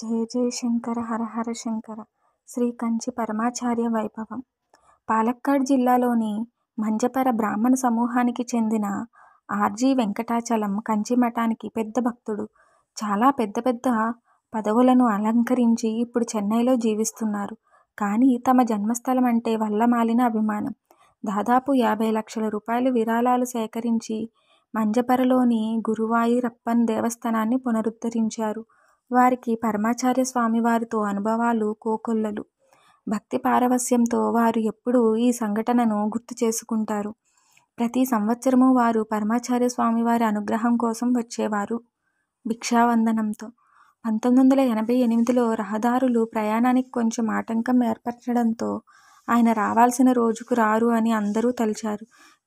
జయ జయ శంకర హరహర శంకర శ్రీ కంచి పరమాచార్య వైభవం పాలక్కాడ్ జిల్లాలోని మంజపర బ్రాహ్మణ సమూహానికి చెందిన ఆర్జీ వెంకటాచలం కంచి మఠానికి పెద్ద భక్తుడు చాలా పెద్ద పెద్ద పదవులను అలంకరించి ఇప్పుడు చెన్నైలో జీవిస్తున్నారు కానీ తమ జన్మస్థలం అంటే వల్ల మాలిన అభిమానం దాదాపు యాభై లక్షల రూపాయలు విరాళాలు సేకరించి మంజపరలోని గురువాయూరప్పన్ దేవస్థానాన్ని పునరుద్ధరించారు వారికి పరమాచార్య స్వామి వారితో అనుభవాలు కోకొల్లలు భక్తి పారవస్యంతో వారు ఎప్పుడూ ఈ సంఘటనను గుర్తు చేసుకుంటారు ప్రతి సంవత్సరము వారు పరమాచార్య స్వామి వారి అనుగ్రహం కోసం వచ్చేవారు భిక్షావందనంతో పంతొమ్మిది వందల ఎనభై ఎనిమిదిలో రహదారులు ప్రయాణానికి కొంచెం ఆటంకం ఏర్పరచడంతో ఆయన రావాల్సిన రోజుకు రారు అని అందరూ తలిచారు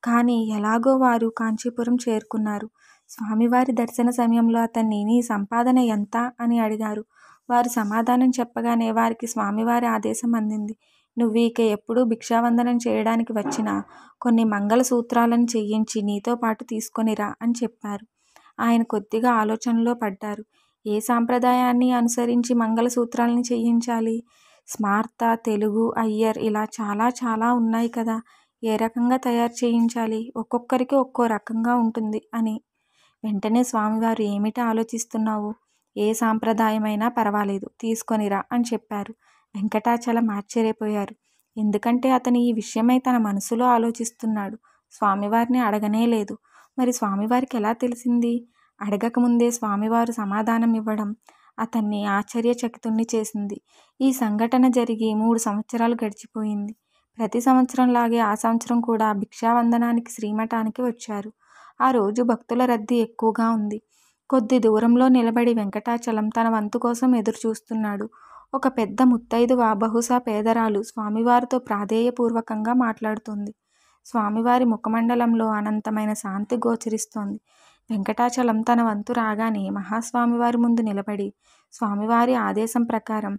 కానీ ఎలాగో వారు కాంచీపురం చేరుకున్నారు స్వామివారి దర్శన సమయంలో అతన్ని నీ సంపాదన ఎంత అని అడిగారు వారు సమాధానం చెప్పగానే వారికి స్వామివారి ఆదేశం అందింది నువ్వు ఇక ఎప్పుడూ భిక్షావందనం చేయడానికి వచ్చినా కొన్ని మంగళ సూత్రాలను చేయించి నీతో పాటు తీసుకొనిరా అని చెప్పారు ఆయన కొద్దిగా ఆలోచనలో పడ్డారు ఏ సాంప్రదాయాన్ని అనుసరించి మంగళసూత్రాలను చేయించాలి స్మార్త తెలుగు అయ్యర్ ఇలా చాలా చాలా ఉన్నాయి కదా ఏ రకంగా తయారు చేయించాలి ఒక్కొక్కరికి ఒక్కో రకంగా ఉంటుంది అని వెంటనే స్వామివారు ఏమిటి ఆలోచిస్తున్నావు ఏ సాంప్రదాయమైనా పర్వాలేదు తీసుకొనిరా అని చెప్పారు వెంకటాచలం ఆశ్చర్యపోయారు ఎందుకంటే అతను ఈ విషయమై తన మనసులో ఆలోచిస్తున్నాడు స్వామివారిని అడగనే లేదు మరి స్వామివారికి ఎలా తెలిసింది అడగకముందే స్వామివారు సమాధానం ఇవ్వడం అతన్ని ఆశ్చర్యచకితుణ్ణి చేసింది ఈ సంఘటన జరిగి మూడు సంవత్సరాలు గడిచిపోయింది ప్రతి సంవత్సరంలాగే ఆ సంవత్సరం కూడా భిక్షావందనానికి శ్రీమఠానికి వచ్చారు ఆ రోజు భక్తుల రద్దీ ఎక్కువగా ఉంది కొద్ది దూరంలో నిలబడి వెంకటాచలం తన వంతు కోసం ఎదురు చూస్తున్నాడు ఒక పెద్ద ముత్తైదువ బహుశా పేదరాలు స్వామివారితో ప్రాధేయపూర్వకంగా మాట్లాడుతుంది స్వామివారి ముఖమండలంలో అనంతమైన శాంతి గోచరిస్తోంది వెంకటాచలం తన వంతు రాగానే మహాస్వామివారి ముందు నిలబడి స్వామివారి ఆదేశం ప్రకారం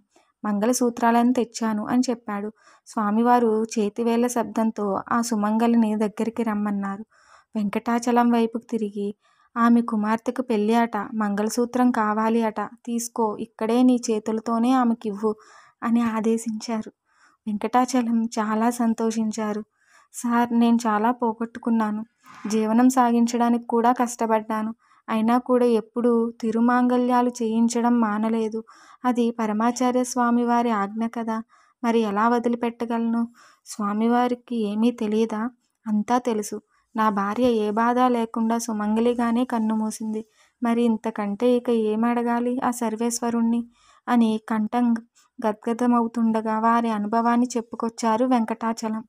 మంగళసూత్రాలను తెచ్చాను అని చెప్పాడు స్వామివారు చేతివేళ్ల శబ్దంతో ఆ సుమంగలిని దగ్గరికి రమ్మన్నారు వెంకటాచలం వైపుకు తిరిగి ఆమె కుమార్తెకు పెళ్ళి అట మంగళసూత్రం కావాలి అట తీసుకో ఇక్కడే నీ చేతులతోనే ఆమెకివ్వు అని ఆదేశించారు వెంకటాచలం చాలా సంతోషించారు సార్ నేను చాలా పోగొట్టుకున్నాను జీవనం సాగించడానికి కూడా కష్టపడ్డాను అయినా కూడా ఎప్పుడూ తిరుమాంగల్యాలు చేయించడం మానలేదు అది పరమాచార్య స్వామివారి ఆజ్ఞ కదా మరి ఎలా వదిలిపెట్టగలను స్వామివారికి ఏమీ తెలియదా అంతా తెలుసు నా భార్య ఏ బాధ లేకుండా సుమంగలిగానే కన్నుమూసింది మరి ఇంతకంటే ఇక ఏమడగాలి ఆ సర్వేశ్వరుణ్ణి అని కంఠం గద్గదమవుతుండగా వారి అనుభవాన్ని చెప్పుకొచ్చారు వెంకటాచలం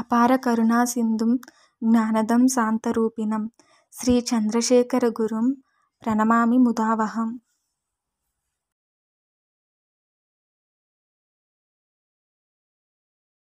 అపార కరుణా సింధుం జ్ఞానదం శాంతరూపిణం శ్రీ చంద్రశేఖర గురుం ప్రణమామి ముదావహం